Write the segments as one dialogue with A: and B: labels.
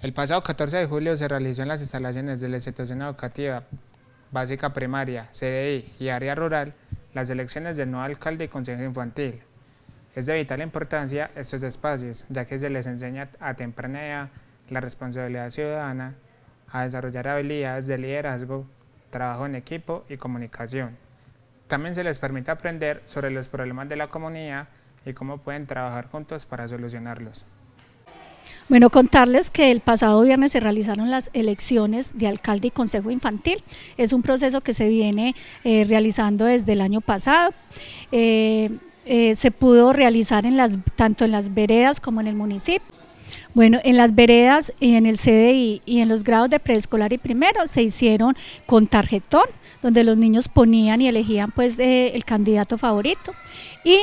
A: El pasado 14 de julio se realizó en las instalaciones de la institución educativa básica primaria, CDI y área rural las elecciones del nuevo alcalde y consejo infantil. Es de vital importancia estos espacios, ya que se les enseña a temprana edad la responsabilidad ciudadana, a desarrollar habilidades de liderazgo, trabajo en equipo y comunicación. También se les permite aprender sobre los problemas de la comunidad y cómo pueden trabajar juntos para solucionarlos.
B: Bueno, contarles que el pasado viernes se realizaron las elecciones de alcalde y consejo infantil. Es un proceso que se viene eh, realizando desde el año pasado. Eh, eh, se pudo realizar en las, tanto en las veredas como en el municipio. Bueno, en las veredas y en el CDI y en los grados de preescolar y primero se hicieron con tarjetón, donde los niños ponían y elegían pues el candidato favorito. Y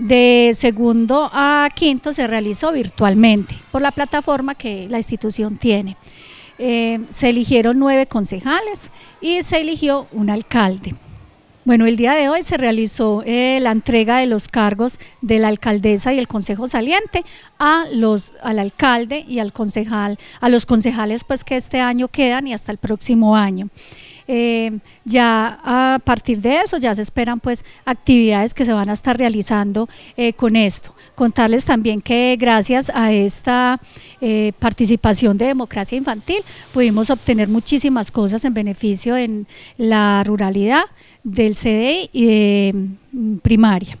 B: de segundo a quinto se realizó virtualmente por la plataforma que la institución tiene. Eh, se eligieron nueve concejales y se eligió un alcalde. Bueno, el día de hoy se realizó eh, la entrega de los cargos de la alcaldesa y el consejo saliente a los, al alcalde y al concejal, a los concejales pues que este año quedan y hasta el próximo año. Em, ya a partir de eso ya se esperan pues actividades que se van a estar realizando eh, con esto. Contarles también que gracias a esta eh, participación de democracia infantil pudimos obtener muchísimas cosas en beneficio en la ruralidad del CDI y em, primaria.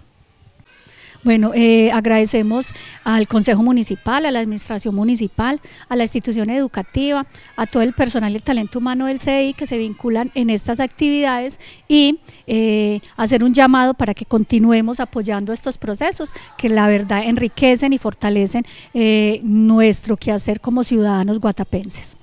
B: Bueno, eh, agradecemos al Consejo Municipal, a la Administración Municipal, a la institución educativa, a todo el personal y el talento humano del CDI que se vinculan en estas actividades y eh, hacer un llamado para que continuemos apoyando estos procesos que la verdad enriquecen y fortalecen eh, nuestro quehacer como ciudadanos guatapenses.